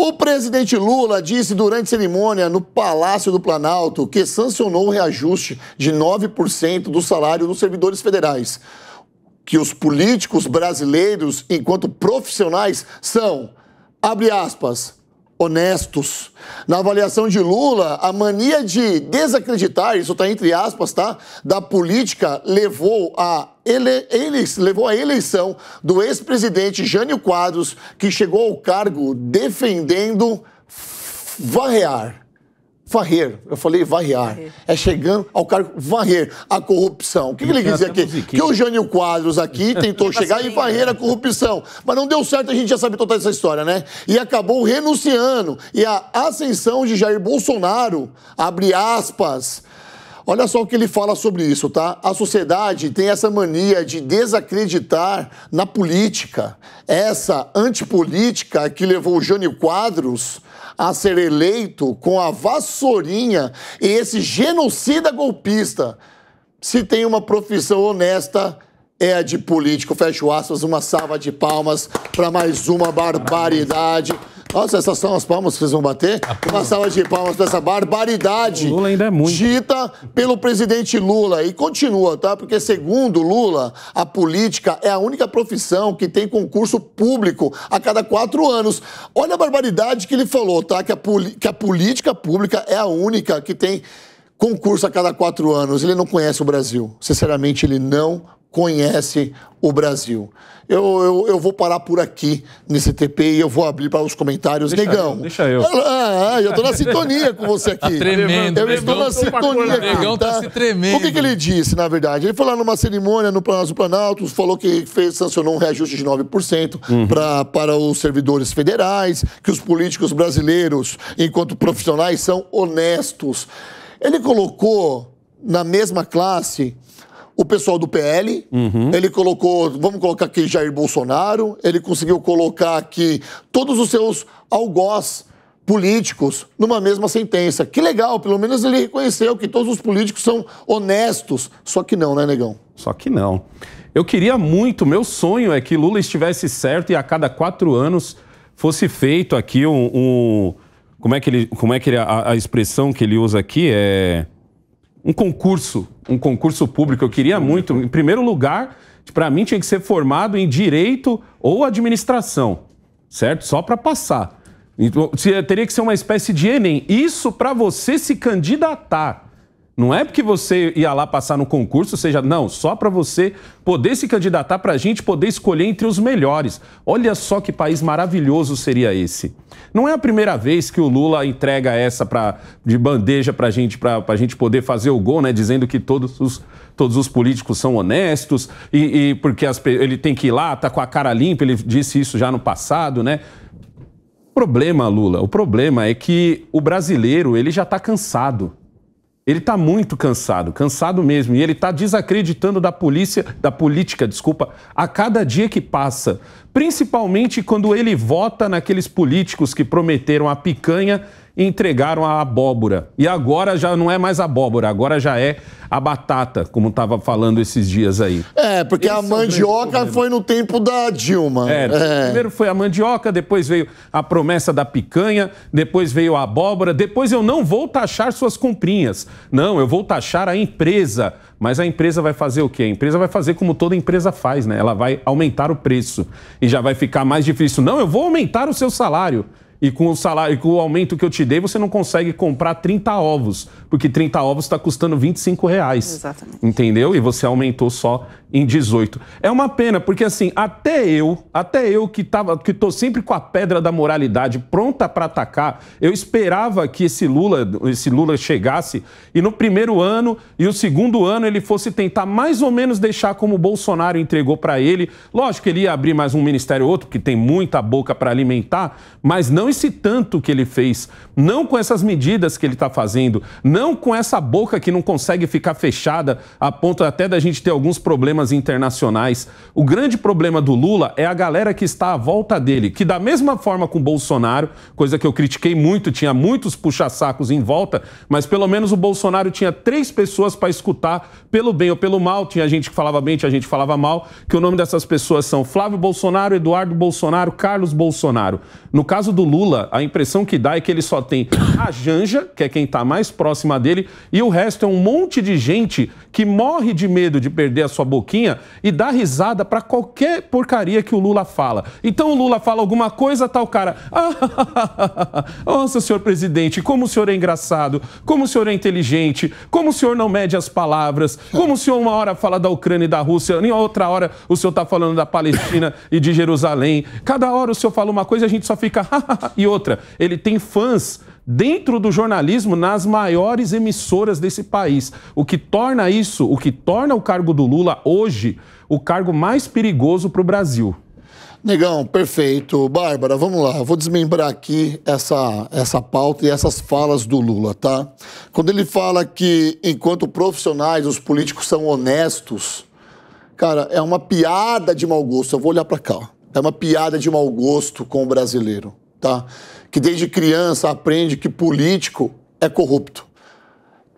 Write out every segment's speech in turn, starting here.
O presidente Lula disse durante cerimônia no Palácio do Planalto que sancionou o reajuste de 9% do salário dos servidores federais. Que os políticos brasileiros, enquanto profissionais, são, abre aspas, honestos. Na avaliação de Lula, a mania de desacreditar, isso está entre aspas, tá? Da política levou a ele, ele levou à eleição do ex-presidente Jânio Quadros, que chegou ao cargo defendendo varrear. Varrer, eu falei varrear. É chegando ao cargo varrer a corrupção. O que, que ele quer dizer aqui? Musiquinha. Que o Jânio Quadros aqui tentou chegar e varrer a corrupção. Mas não deu certo, a gente já sabe toda essa história, né? E acabou renunciando. E a ascensão de Jair Bolsonaro, abre aspas, Olha só o que ele fala sobre isso, tá? A sociedade tem essa mania de desacreditar na política. Essa antipolítica que levou Jânio Quadros a ser eleito com a vassourinha e esse genocida golpista. Se tem uma profissão honesta, é a de político. Fecho aspas, uma salva de palmas para mais uma barbaridade. Nossa, essas são as palmas que vocês vão bater. Uma salva de palmas para essa barbaridade. O Lula ainda é muito. Dita pelo presidente Lula. E continua, tá? Porque, segundo Lula, a política é a única profissão que tem concurso público a cada quatro anos. Olha a barbaridade que ele falou, tá? Que a, que a política pública é a única que tem concurso a cada quatro anos, ele não conhece o Brasil. Sinceramente, ele não conhece o Brasil. Eu, eu, eu vou parar por aqui nesse TP e eu vou abrir para os comentários. Deixa Negão. Eu, deixa eu. Ah, ah, eu estou na sintonia com você aqui. Tá tremendo. Eu estou na sintonia com Negão tá, tá, se tremendo. O que, que, ele disse, na verdade? Ele foi lá numa cerimônia no Planalto, falou que fez, sancionou um reajuste de 9% uhum. Pra, para os servidores federais, que os políticos brasileiros, enquanto profissionais, são honestos. Ele colocou na mesma classe o pessoal do PL, uhum. ele colocou, vamos colocar aqui Jair Bolsonaro, ele conseguiu colocar aqui todos os seus algoz políticos numa mesma sentença. Que legal, pelo menos ele reconheceu que todos os políticos são honestos. Só que não, né, negão? Só que não. Eu queria muito, meu sonho é que Lula estivesse certo e a cada quatro anos fosse feito aqui um, um como é que ele. Como é que ele, a, a expressão que ele usa aqui é um concurso, um concurso público. Eu queria muito, em primeiro lugar, para mim tinha que ser formado em direito ou administração, certo? Só para passar. Então, teria que ser uma espécie de Enem. Isso para você se candidatar. Não é porque você ia lá passar no concurso, seja não, só para você poder se candidatar para a gente poder escolher entre os melhores. Olha só que país maravilhoso seria esse. Não é a primeira vez que o Lula entrega essa pra, de bandeja para gente, a gente poder fazer o gol, né? Dizendo que todos os, todos os políticos são honestos e, e porque as, ele tem que ir lá, tá com a cara limpa, ele disse isso já no passado, né? O problema, Lula, o problema é que o brasileiro ele já está cansado. Ele está muito cansado, cansado mesmo, e ele está desacreditando da polícia, da política, desculpa, a cada dia que passa, principalmente quando ele vota naqueles políticos que prometeram a picanha entregaram a abóbora. E agora já não é mais abóbora, agora já é a batata, como estava falando esses dias aí. É, porque a é mandioca foi no tempo da Dilma. É, é. Primeiro foi a mandioca, depois veio a promessa da picanha, depois veio a abóbora, depois eu não vou taxar suas comprinhas. Não, eu vou taxar a empresa. Mas a empresa vai fazer o quê? A empresa vai fazer como toda empresa faz, né? Ela vai aumentar o preço e já vai ficar mais difícil. Não, eu vou aumentar o seu salário e com o salário, e com o aumento que eu te dei, você não consegue comprar 30 ovos, porque 30 ovos está custando 25 reais. Exatamente. Entendeu? E você aumentou só em 18. É uma pena, porque assim, até eu, até eu que tava, que tô sempre com a pedra da moralidade pronta para atacar, eu esperava que esse Lula, esse Lula chegasse e no primeiro ano e o segundo ano ele fosse tentar mais ou menos deixar como o Bolsonaro entregou para ele. Lógico que ele ia abrir mais um ministério ou outro, porque tem muita boca para alimentar, mas não esse tanto que ele fez, não com essas medidas que ele está fazendo, não com essa boca que não consegue ficar fechada a ponto até da gente ter alguns problemas internacionais. O grande problema do Lula é a galera que está à volta dele, que da mesma forma com Bolsonaro, coisa que eu critiquei muito, tinha muitos puxa-sacos em volta, mas pelo menos o Bolsonaro tinha três pessoas para escutar, pelo bem ou pelo mal, tinha gente que falava bem, tinha gente que falava mal, que o nome dessas pessoas são Flávio Bolsonaro, Eduardo Bolsonaro, Carlos Bolsonaro. No caso do Lula, a impressão que dá é que ele só tem a Janja, que é quem está mais próxima dele, e o resto é um monte de gente que morre de medo de perder a sua boquinha e dá risada para qualquer porcaria que o Lula fala. Então o Lula fala alguma coisa, tal tá cara. Ah, nossa, senhor presidente, como o senhor é engraçado, como o senhor é inteligente, como o senhor não mede as palavras, como o senhor uma hora fala da Ucrânia e da Rússia, nem outra hora o senhor está falando da Palestina e de Jerusalém. Cada hora o senhor fala uma coisa e a gente só fica. e outra, ele tem fãs dentro do jornalismo nas maiores emissoras desse país. O que torna isso, o que torna o cargo do Lula hoje o cargo mais perigoso para o Brasil. Negão, perfeito. Bárbara, vamos lá. Vou desmembrar aqui essa, essa pauta e essas falas do Lula, tá? Quando ele fala que enquanto profissionais, os políticos são honestos, cara, é uma piada de mau gosto. Eu vou olhar para cá é uma piada de mau gosto com o brasileiro, tá? Que desde criança aprende que político é corrupto.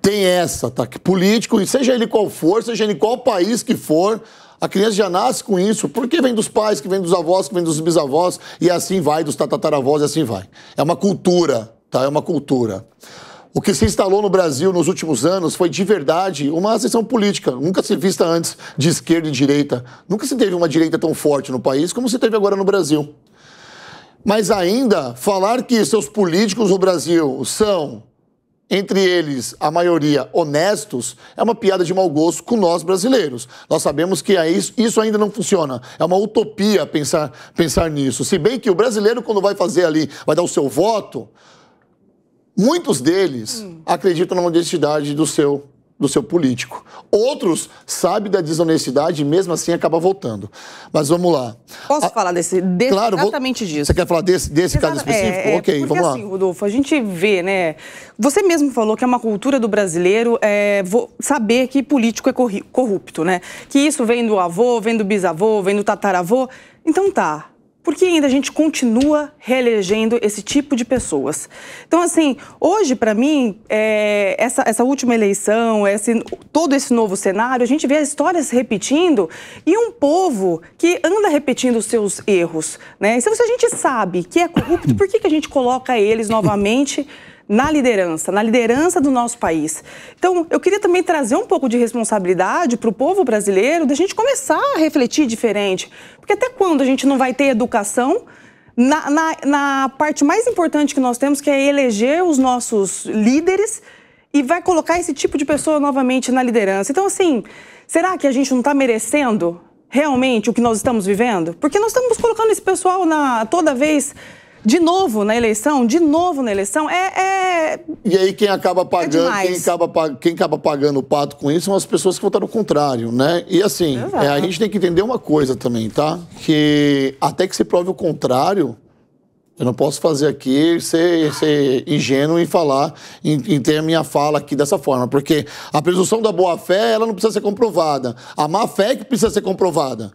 Tem essa, tá? Que político, seja ele qual for, seja ele qual país que for, a criança já nasce com isso, porque vem dos pais, que vem dos avós, que vem dos bisavós, e assim vai, dos tataravós e assim vai. É uma cultura, tá? É uma cultura. O que se instalou no Brasil nos últimos anos foi de verdade uma ascensão política, nunca se vista antes de esquerda e direita. Nunca se teve uma direita tão forte no país como se teve agora no Brasil. Mas ainda falar que seus políticos no Brasil são, entre eles a maioria, honestos, é uma piada de mau gosto com nós brasileiros. Nós sabemos que é isso ainda não funciona. É uma utopia pensar, pensar nisso. Se bem que o brasileiro, quando vai fazer ali, vai dar o seu voto, Muitos deles hum. acreditam na honestidade do seu do seu político. Outros sabem da desonestidade e mesmo assim acaba voltando. Mas vamos lá. Posso a... falar desse, desse claro, exatamente vou... disso. Você quer falar desse, desse Exato, caso específico? É, é, ok, vamos vamos assim, lá. Rodolfo, a gente vê, né? Você mesmo falou que é uma cultura do brasileiro é, saber que político é corrupto, né? Que isso vem do avô, vem do bisavô, vem do tataravô. Então tá, por que ainda a gente continua reelegendo esse tipo de pessoas? Então, assim, hoje, para mim, é, essa, essa última eleição, esse, todo esse novo cenário, a gente vê as histórias repetindo e um povo que anda repetindo os seus erros. Né? Então, se a gente sabe que é corrupto, por que, que a gente coloca eles novamente? na liderança, na liderança do nosso país. Então, eu queria também trazer um pouco de responsabilidade para o povo brasileiro, da gente começar a refletir diferente. Porque até quando a gente não vai ter educação na, na, na parte mais importante que nós temos, que é eleger os nossos líderes e vai colocar esse tipo de pessoa novamente na liderança? Então, assim, será que a gente não está merecendo realmente o que nós estamos vivendo? Porque nós estamos colocando esse pessoal na toda vez de novo na eleição, de novo na eleição, é. é... E aí quem acaba é pagando, é quem, acaba, quem acaba pagando o pato com isso são as pessoas que votaram contrário, né? E assim, é, a gente tem que entender uma coisa também, tá? Que até que se prove o contrário, eu não posso fazer aqui ser, ser ingênuo e falar, em, em, ter a minha fala aqui dessa forma, porque a presunção da boa-fé, ela não precisa ser comprovada. A má-fé é que precisa ser comprovada.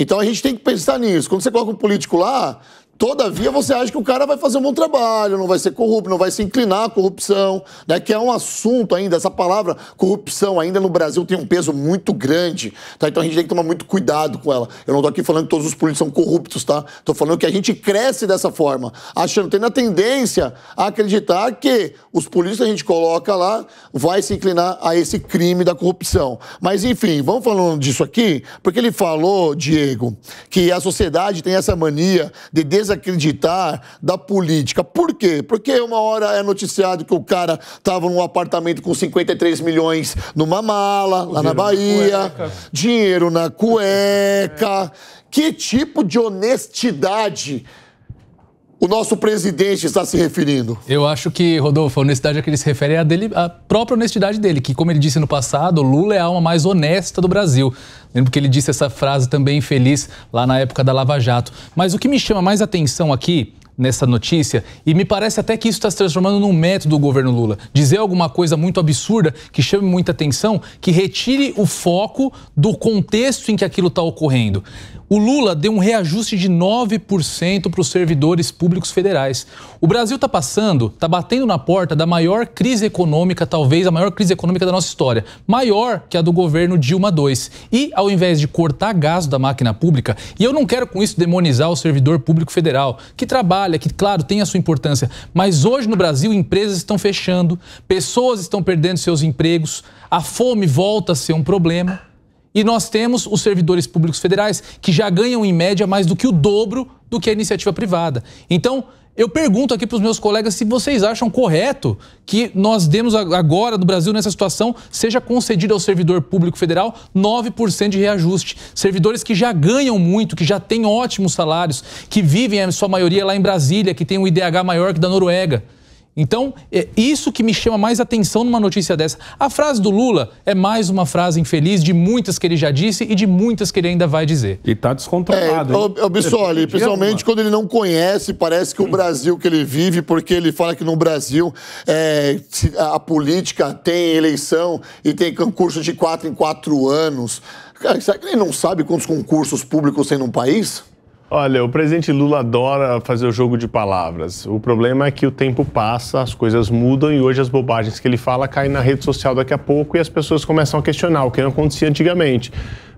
Então a gente tem que pensar nisso. Quando você coloca um político lá, Todavia, você acha que o cara vai fazer um bom trabalho, não vai ser corrupto, não vai se inclinar à corrupção, né? Que é um assunto ainda, essa palavra corrupção ainda no Brasil tem um peso muito grande, tá? Então a gente tem que tomar muito cuidado com ela. Eu não estou aqui falando que todos os políticos são corruptos, tá? Estou falando que a gente cresce dessa forma, achando, tendo a tendência a acreditar que os políticos que a gente coloca lá vai se inclinar a esse crime da corrupção. Mas enfim, vamos falando disso aqui, porque ele falou, Diego, que a sociedade tem essa mania de des desacreditar da política. Por quê? Porque uma hora é noticiado que o cara estava num apartamento com 53 milhões numa mala, lá na Bahia, na dinheiro na cueca. Que tipo de honestidade? o nosso presidente está se referindo? Eu acho que, Rodolfo, a honestidade a que ele se refere é a, dele, a própria honestidade dele, que, como ele disse no passado, Lula é a alma mais honesta do Brasil. Lembro que ele disse essa frase também infeliz lá na época da Lava Jato. Mas o que me chama mais atenção aqui nessa notícia e me parece até que isso está se transformando num método do governo Lula. Dizer alguma coisa muito absurda que chame muita atenção, que retire o foco do contexto em que aquilo está ocorrendo. O Lula deu um reajuste de 9% para os servidores públicos federais. O Brasil está passando, está batendo na porta da maior crise econômica, talvez a maior crise econômica da nossa história, maior que a do governo Dilma II. E ao invés de cortar gasto da máquina pública, e eu não quero com isso demonizar o servidor público federal, que trabalha, que claro tem a sua importância, mas hoje no Brasil empresas estão fechando, pessoas estão perdendo seus empregos, a fome volta a ser um problema. E nós temos os servidores públicos federais que já ganham em média mais do que o dobro do que a iniciativa privada. Então, eu pergunto aqui para os meus colegas se vocês acham correto que nós demos agora no Brasil, nessa situação, seja concedido ao servidor público federal 9% de reajuste. Servidores que já ganham muito, que já têm ótimos salários, que vivem, a sua maioria, lá em Brasília, que tem um IDH maior que da Noruega. Então, é isso que me chama mais atenção numa notícia dessa. A frase do Lula é mais uma frase infeliz de muitas que ele já disse e de muitas que ele ainda vai dizer. E está descontrolado. É, Obsole, principalmente quando ele não conhece, parece que o Brasil que ele vive, porque ele fala que no Brasil é, a política tem eleição e tem concurso de quatro em quatro anos. Cara, será que ele não sabe quantos concursos públicos tem num país? Olha, o presidente Lula adora fazer o jogo de palavras. O problema é que o tempo passa, as coisas mudam e hoje as bobagens que ele fala caem na rede social daqui a pouco e as pessoas começam a questionar o que não acontecia antigamente.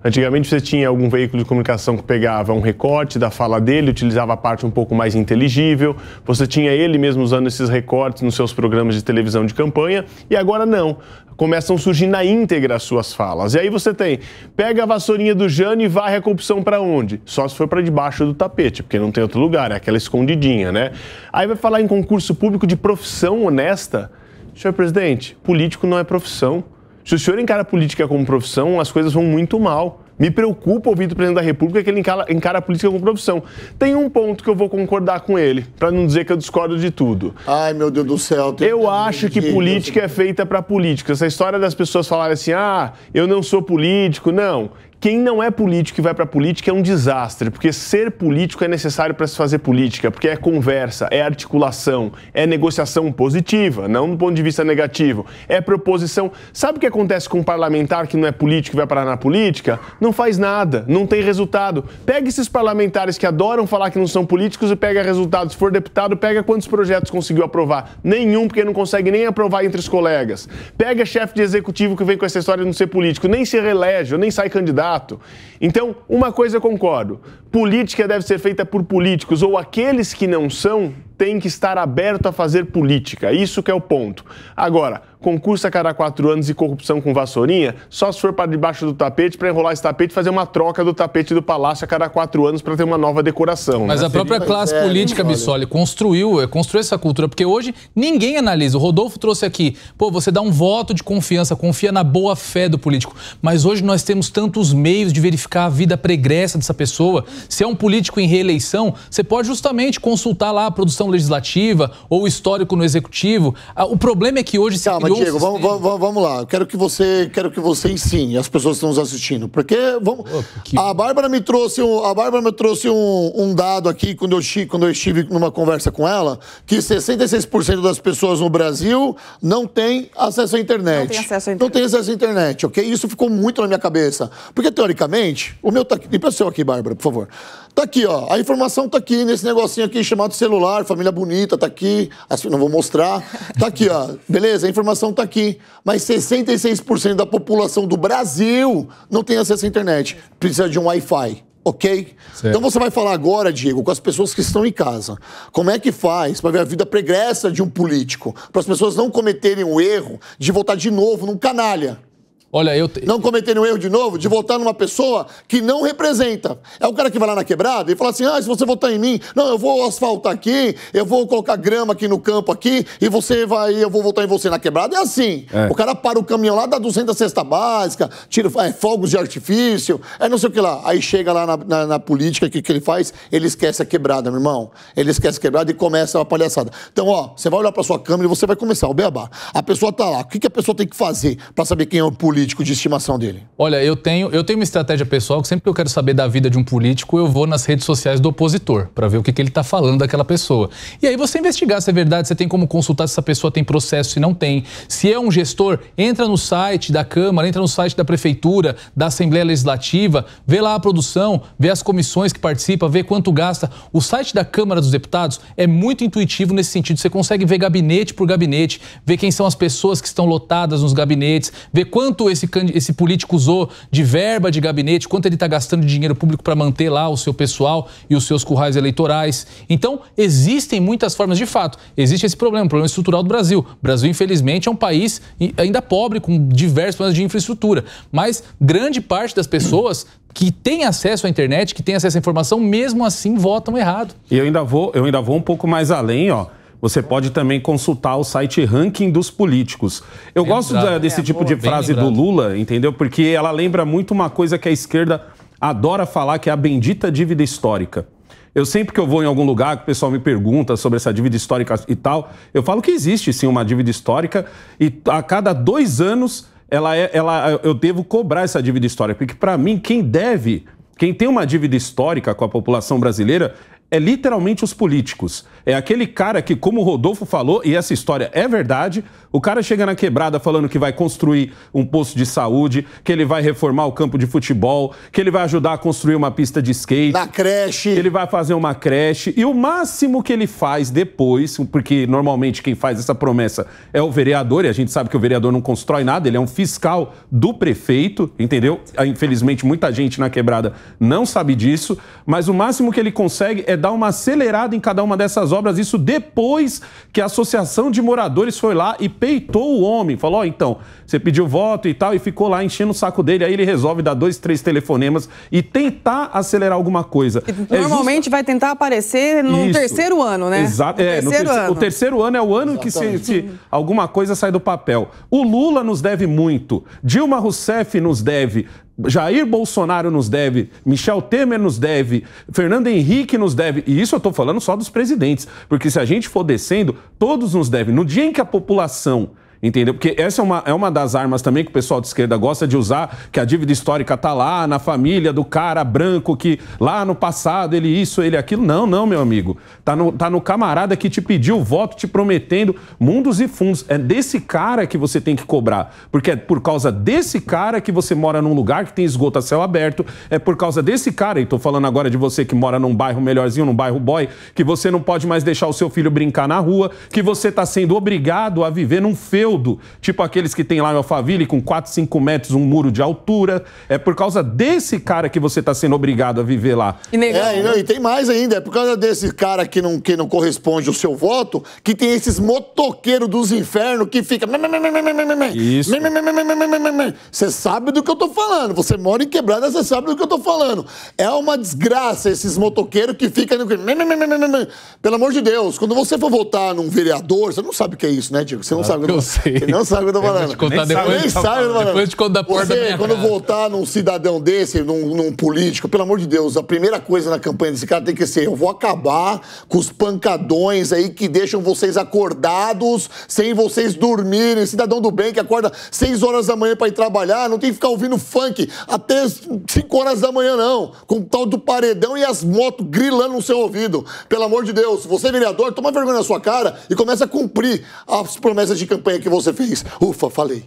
Antigamente você tinha algum veículo de comunicação que pegava um recorte da fala dele, utilizava a parte um pouco mais inteligível, você tinha ele mesmo usando esses recortes nos seus programas de televisão de campanha, e agora não. Começam a surgir na íntegra as suas falas. E aí você tem, pega a vassourinha do Jânio e varre a corrupção para onde? Só se for para debaixo do tapete, porque não tem outro lugar, é aquela escondidinha, né? Aí vai falar em concurso público de profissão honesta. Senhor presidente, político não é profissão. Se o senhor encara a política como profissão, as coisas vão muito mal. Me preocupa ouvir do presidente da República que ele encara, encara a política como profissão. Tem um ponto que eu vou concordar com ele, para não dizer que eu discordo de tudo. Ai, meu Deus do céu. Eu acho que política é feita para política. Essa história das pessoas falarem assim, ah, eu não sou político. Não. Quem não é político e vai para política é um desastre, porque ser político é necessário para se fazer política, porque é conversa, é articulação, é negociação positiva, não do ponto de vista negativo, é proposição. Sabe o que acontece com um parlamentar que não é político e vai parar na política? Não faz nada, não tem resultado. Pega esses parlamentares que adoram falar que não são políticos e pega resultados. Se for deputado, pega quantos projetos conseguiu aprovar. Nenhum, porque não consegue nem aprovar entre os colegas. Pega chefe de executivo que vem com essa história de não ser político, nem se reelege, nem sai candidato fato. Então, uma coisa eu concordo: política deve ser feita por políticos, ou aqueles que não são têm que estar aberto a fazer política. Isso que é o ponto. Agora, concurso a cada quatro anos e corrupção com vassourinha, só se for para debaixo do tapete, para enrolar esse tapete e fazer uma troca do tapete do palácio a cada quatro anos para ter uma nova decoração. Mas né? a própria classe política, Bissoli, construiu, é, construiu essa cultura, porque hoje ninguém analisa. O Rodolfo trouxe aqui, pô, você dá um voto de confiança, confia na boa fé do político. Mas hoje nós temos tantos meios de verificar a vida pregressa dessa pessoa. Se é um político em reeleição, você pode justamente consultar lá a produção legislativa ou o histórico no executivo. Ah, o problema é que hoje Calma, um vamos, vamos, vamos, lá. Quero que você, quero que você ensine as pessoas que estão nos assistindo, porque vamos. A Bárbara me trouxe um, a Bárbara me trouxe um, um dado aqui quando eu, quando eu estive numa conversa com ela, que 66% das pessoas no Brasil não tem acesso à internet. Não tem acesso à internet. Não tem acesso à internet, ok? Isso ficou muito na minha cabeça, porque teoricamente o meu tá aqui, e seu aqui, Bárbara, por favor. Tá aqui, ó. A informação tá aqui nesse negocinho aqui chamado celular, família bonita, tá aqui. Assim, não vou mostrar. Tá aqui, ó. Beleza? A informação está aqui, mas 66% da população do Brasil não tem acesso à internet, precisa de um Wi-Fi. Ok? Certo. Então você vai falar agora, Diego, com as pessoas que estão em casa. Como é que faz para ver a vida pregressa de um político? Para as pessoas não cometerem o erro de votar de novo num canalha. Olha, eu. Te... Não cometendo nenhum erro de novo de votar numa pessoa que não representa. É o cara que vai lá na quebrada e fala assim: ah, se você votar em mim, não, eu vou asfaltar aqui, eu vou colocar grama aqui no campo aqui, e você vai, eu vou votar em você na quebrada. É assim. É. O cara para o caminhão lá, dá 200 cesta básica, tira é, fogos de artifício, é não sei o que lá. Aí chega lá na, na, na política, o que, que ele faz? Ele esquece a quebrada, meu irmão. Ele esquece a quebrada e começa a palhaçada. Então, ó, você vai olhar pra sua câmera e você vai começar, o beabá. A pessoa tá lá. O que, que a pessoa tem que fazer para saber quem é o político? político de estimação dele? Olha, eu tenho, eu tenho uma estratégia pessoal que sempre que eu quero saber da vida de um político, eu vou nas redes sociais do opositor para ver o que, que ele está falando daquela pessoa. E aí você investigar se é verdade, você tem como consultar se essa pessoa tem processo, se não tem. Se é um gestor, entra no site da Câmara, entra no site da Prefeitura, da Assembleia Legislativa, vê lá a produção, vê as comissões que participa, vê quanto gasta. O site da Câmara dos Deputados é muito intuitivo nesse sentido. Você consegue ver gabinete por gabinete, ver quem são as pessoas que estão lotadas nos gabinetes, ver quanto esse, esse político usou de verba de gabinete, quanto ele está gastando de dinheiro público para manter lá o seu pessoal e os seus currais eleitorais. Então, existem muitas formas de fato. Existe esse problema, o problema estrutural do Brasil. O Brasil, infelizmente, é um país ainda pobre, com diversos problemas de infraestrutura. Mas grande parte das pessoas que têm acesso à internet, que têm acesso à informação, mesmo assim votam errado. E eu ainda vou, eu ainda vou um pouco mais além, ó. Você pode também consultar o site Ranking dos Políticos. Eu bem gosto desse tipo é, tipo de frase lembrado. do Lula, entendeu? Porque ela lembra muito uma coisa que a esquerda adora falar, que é a bendita dívida histórica. Eu sempre que eu vou em algum lugar que o pessoal me pergunta sobre essa dívida histórica e tal, eu falo que existe sim uma dívida histórica e a cada dois anos ela, é, ela eu devo cobrar essa dívida histórica, porque para mim quem deve, quem tem uma dívida histórica com a população brasileira é literalmente os políticos. É aquele cara que, como o Rodolfo falou, e essa história é verdade, o cara chega na quebrada falando que vai construir um posto de saúde, que ele vai reformar o campo de futebol, que ele vai ajudar a construir uma pista de skate. Na creche. Que ele vai fazer uma creche. E o máximo que ele faz depois, porque normalmente quem faz essa promessa é o vereador, e a gente sabe que o vereador não constrói nada, ele é um fiscal do prefeito, entendeu? Ah, infelizmente, muita gente na quebrada não sabe disso, mas o máximo que ele consegue é dar uma acelerada em cada uma dessas obras, isso depois que a Associação de Moradores foi lá e peitou o homem. Falou, oh, então, você pediu voto e tal, e ficou lá enchendo o saco dele, aí ele resolve dar dois, três telefonemas e tentar acelerar alguma coisa. É normalmente é vai tentar aparecer no isso. terceiro ano, né? Exato. É, terceiro ano. O terceiro ano é o ano Exatamente. que se, se alguma coisa sai do papel. O Lula nos deve muito, Dilma Rousseff nos deve, Jair Bolsonaro nos deve, Michel Temer nos deve, Fernando Henrique nos deve, e isso eu estou falando só dos presidentes, porque se a gente for descendo, todos nos devem. No dia em que a população Entendeu? Porque essa é uma, é uma das armas também que o pessoal de esquerda gosta de usar, que a dívida histórica tá lá na família do cara branco que lá no passado ele isso, ele aquilo. Não, não, meu amigo. Tá no, tá no camarada que te pediu o voto, te prometendo mundos e fundos. É desse cara que você tem que cobrar. Porque é por causa desse cara que você mora num lugar que tem esgoto a céu aberto. É por causa desse cara, e tô falando agora de você que mora num bairro melhorzinho, num bairro boy, que você não pode mais deixar o seu filho brincar na rua, que você tá sendo obrigado a viver num feu feudo, tipo aqueles que tem lá em Alphaville, com 4, 5 metros, um muro de altura. É por causa desse cara que você está sendo obrigado a viver lá. E, negão, é, e tem mais ainda, é por causa desse cara que não, que não corresponde ao seu voto, que tem esses motoqueiros dos infernos que fica... Isso. Você sabe do que eu tô falando. Você mora em quebrada, você sabe do que eu tô falando. É uma desgraça esses motoqueiros que ficam... Pelo amor de Deus, quando você for votar num vereador, você não sabe o que é isso, né, Diego? Você não sabe. Eu, sei. não sabe o que eu tô falando. Eu contar nem depois, nem sabe, depois, depois te conto da porta Você, da quando casa. voltar num cidadão desse, num, num, político, pelo amor de Deus, a primeira coisa na campanha desse cara tem que ser: eu vou acabar com os pancadões aí que deixam vocês acordados sem vocês dormirem. Cidadão do bem que acorda 6 horas da manhã para ir trabalhar, não tem que ficar ouvindo funk até 5 horas da manhã, não. Com o tal do paredão e as motos grilando no seu ouvido. Pelo amor de Deus, você, vereador, toma vergonha na sua cara e começa a cumprir as promessas de campanha que que você fez? Ufa, falei.